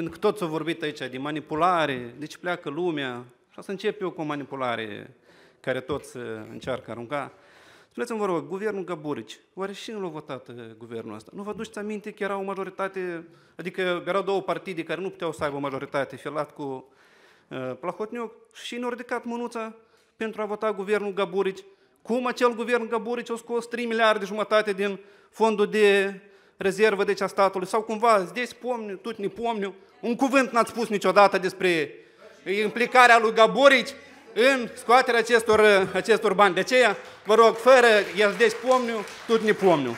când că toți au vorbit aici de manipulare, de deci pleacă lumea. Și o să încep eu cu o manipulare care toți uh, încearcă arunca. Spuneți-mi, vă rog, guvernul Găburici, oare și nu l-a votat uh, guvernul ăsta? Nu vă duceți aminte că era o majoritate, adică erau două partide care nu puteau să aibă o majoritate, Filat cu uh, Plahotniuc, și nu au ridicat mânuța pentru a vota guvernul Găburici. Cum acel guvern Găburici a scos 3 miliarde jumătate din fondul de rezervă deci a statului, sau cumva, zdeți pomniu, tot не pomniu, un cuvânt n-ați spus niciodată despre implicarea lui Gaborici în scoaterea acestor, acestor bani. De aceea, vă rog, fără, el zdeți pomniu, tot не pomniu.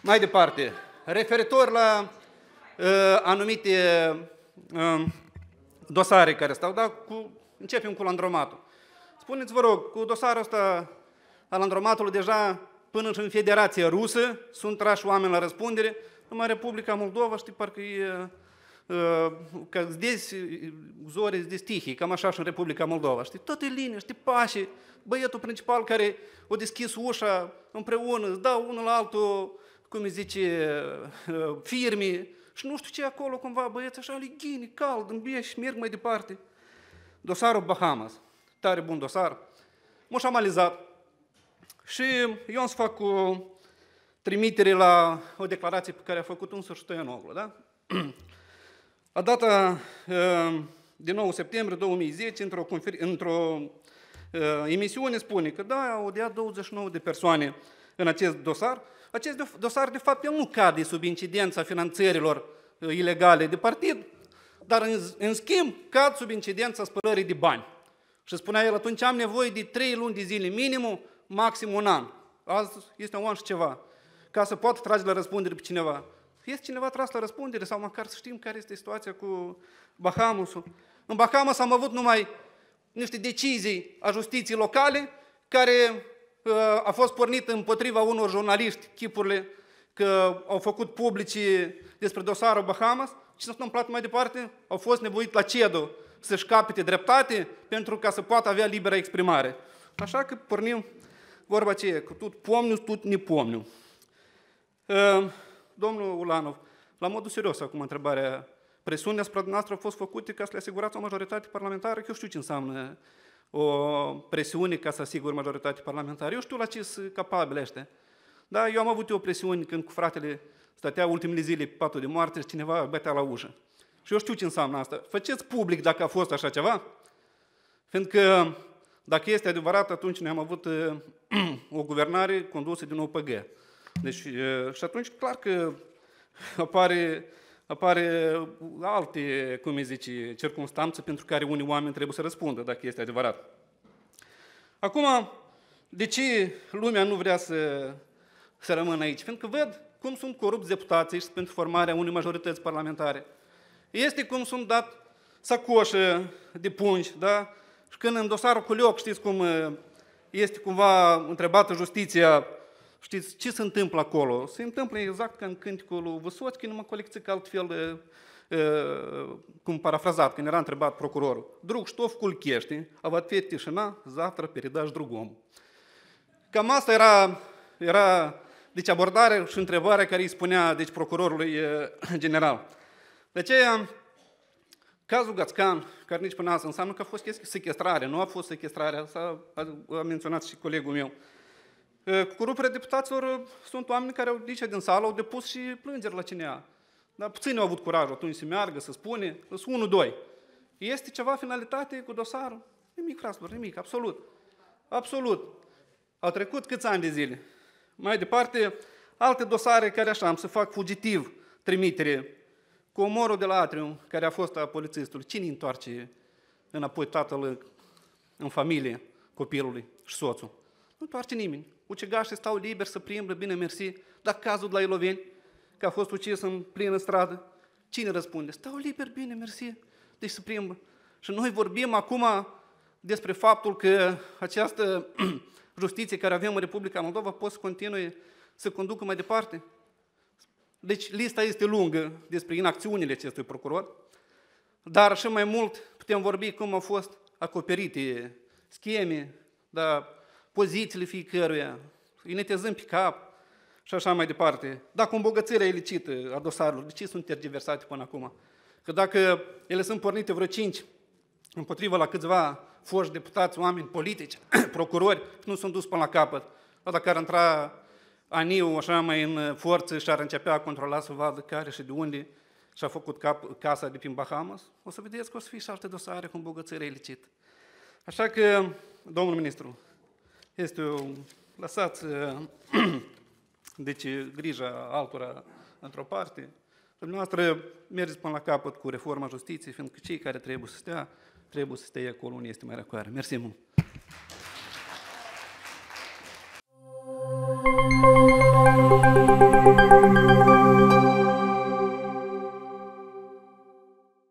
Mai departe, referitor la uh, anumite uh, dosare care stau, da, cu, începem cu landromatul. Spuneți, vă rog, cu dosarul ăsta al landromatului deja până și în Federația Rusă sunt trași oameni la răspundere, numai Republica Moldova, știi, parcă e... Că zdezi zore, zdezi tihii, cam așa și în Republica Moldova, știi, tot e liniște, pașii, băietul principal care o deschis ușa împreună, îți dau unul la altul, cum îi zice, firme, și nu știu ce acolo, cumva, băieți așa, lighini, cald, în și merg mai departe. Dosarul Bahamas, tare bun dosar, moșamalizat, și eu am să fac o trimitere la o declarație pe care a făcut un Stoianoglu, da? La data de 9 septembrie 2010, într-o, confer- într uh, emisiune, spune că da, au odiat 29 de persoane în acest dosar. Acest dosar, de fapt, nu cade sub incidența finanțărilor uh, ilegale de partid, dar în, în schimb cad sub incidența spălării de bani. Și spunea el, atunci am nevoie de 3 luni de zile minimum maxim un an. Azi este un an și ceva. Ca să poată trage la răspundere pe cineva. Este cineva tras la răspundere sau măcar să știm care este situația cu Bahamusul. În Bahamas am avut numai niște decizii a justiției locale care uh, a fost pornit împotriva unor jurnaliști chipurile că au făcut publici despre dosarul Bahamas și s-a întâmplat mai departe, au fost nevoit la CEDO să-și capete dreptate pentru ca să poată avea liberă exprimare. Așa că pornim vorba e că tot pomniu, tot ne pomniu. Ă, domnul Ulanov, la modul serios acum întrebarea, presiunea asupra noastră a fost făcute ca să le asigurați o majoritate parlamentară, eu știu ce înseamnă o presiune ca să asigur majoritate parlamentară. Eu știu la ce sunt capabile ăștia. Da, eu am avut eu presiuni când cu fratele stătea ultimele zile pe patul de moarte și cineva bătea la ușă. Și eu știu ce înseamnă asta. Faceți public dacă a fost așa ceva, fiindcă dacă este adevărat, atunci ne-am avut eh, o guvernare condusă din OPG. Deci, eh, și atunci, clar că apare, apare alte, cum îi zice, circunstanțe pentru care unii oameni trebuie să răspundă, dacă este adevărat. Acum, de ce lumea nu vrea să, să rămână aici? Pentru că văd cum sunt corupți deputații și pentru formarea unei majorități parlamentare. Este cum sunt dat sacoșă de pungi, da? Și când în dosarul cu Leoc, știți cum uh, este cumva întrebată justiția, știți ce se întâmplă acolo? Se întâmplă exact ca în cânticul lui Văsoțchi, numai colecție că altfel, uh, uh, cum parafrazat, când era întrebat procurorul. Drug, ștof culchești, a vă fie tișina, zatră, zatra peridași drugom. Cam asta era, era deci abordarea și întrebarea care îi spunea deci, procurorului general. De aceea, Cazul Gațcan, care nici până asta înseamnă că a fost sequestrare, nu a fost sequestrare, asta a menționat și colegul meu. Cu coruperea deputaților sunt oameni care au nici din sală, au depus și plângeri la CNA. Dar puțini au avut curajul atunci să meargă, să spune, sunt unul, doi. Este ceva finalitate cu dosarul? Nimic, fraților, nimic, absolut. Absolut. Au trecut câți ani de zile? Mai departe, alte dosare care așa am să fac fugitiv trimitere cu omorul de la Atrium, care a fost a polițistul, cine întoarce înapoi tatăl în familie copilului și soțul? Nu întoarce nimeni. Ucigașii stau liberi să primblă, bine mersi, dar cazul de la Iloveni, că a fost ucis în plină stradă, cine răspunde? Stau liberi bine mersi, deci să primblă. Și noi vorbim acum despre faptul că această justiție care avem în Republica Moldova poate să continue să conducă mai departe. Deci lista este lungă despre inacțiunile acestui procuror, dar și mai mult putem vorbi cum au fost acoperite scheme, da, pozițiile fiecăruia, inetezând pe cap și așa mai departe. Dacă îmbogățirea licită a dosarului, de ce sunt tergiversate până acum? Că dacă ele sunt pornite vreo cinci împotriva la câțiva foști deputați, oameni politici, procurori, nu sunt dus până la capăt, dar dacă ar intra aniu așa mai în uh, forță și ar începea controla să vadă care și de unde și-a făcut cap, casa de prin Bahamas, o să vedeți că o să fie și alte dosare cu îmbogățire ilicit. Așa că, domnul ministru, este o... lăsați uh, deci, grija altora într-o parte, dumneavoastră mergeți până la capăt cu reforma justiției, fiindcă cei care trebuie să stea, trebuie să stea acolo unde este mai răcoare. Mersi mult!